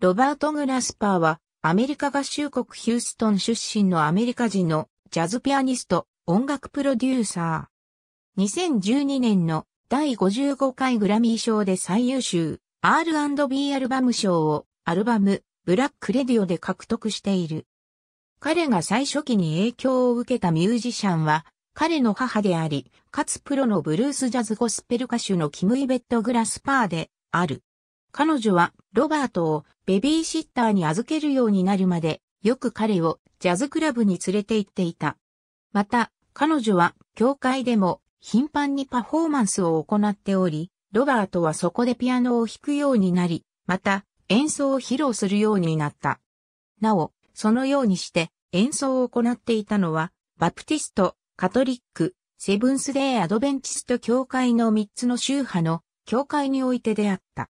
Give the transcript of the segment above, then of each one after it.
ロバート・グラスパーは、アメリカ合衆国ヒューストン出身のアメリカ人のジャズピアニスト、音楽プロデューサー。2012年の第55回グラミー賞で最優秀 R&B アルバム賞をアルバムブラックレディオで獲得している。彼が最初期に影響を受けたミュージシャンは彼の母であり、かつプロのブルースジャズゴスペル歌手のキム・イベット・グラスパーである。彼女はロバートをベビーシッターに預けるようになるまで、よく彼をジャズクラブに連れて行っていた。また、彼女は教会でも頻繁にパフォーマンスを行っており、ロバートはそこでピアノを弾くようになり、また演奏を披露するようになった。なお、そのようにして演奏を行っていたのは、バプティスト、カトリック、セブンスデーアドベンチスト教会の3つの宗派の教会においてであった。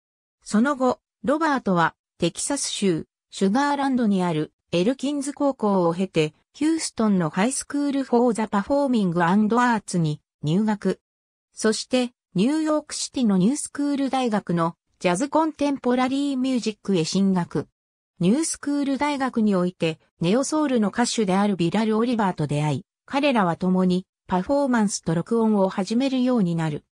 その後、ロバートはテキサス州シュガーランドにあるエルキンズ高校を経て、ヒューストンのハイスクール・フォー・ザ・パフォーミング・アンド・アーツに入学。そして、ニューヨークシティのニュースクール大学のジャズ・コンテンポラリー・ミュージックへ進学。ニュースクール大学において、ネオソウルの歌手であるビラル・オリバーと出会い、彼らは共にパフォーマンスと録音を始めるようになる。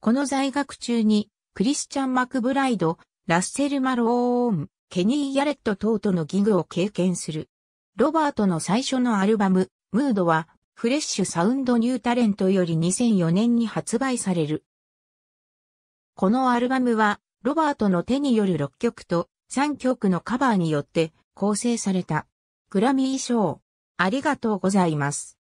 この在学中にクリスチャン・マクブライド、ラッセル・マローン、ケニー・ヤレット等とのギグを経験する。ロバートの最初のアルバム、ムードは、フレッシュ・サウンド・ニュー・タレントより2004年に発売される。このアルバムは、ロバートの手による6曲と3曲のカバーによって構成された。グラミー賞、ありがとうございます。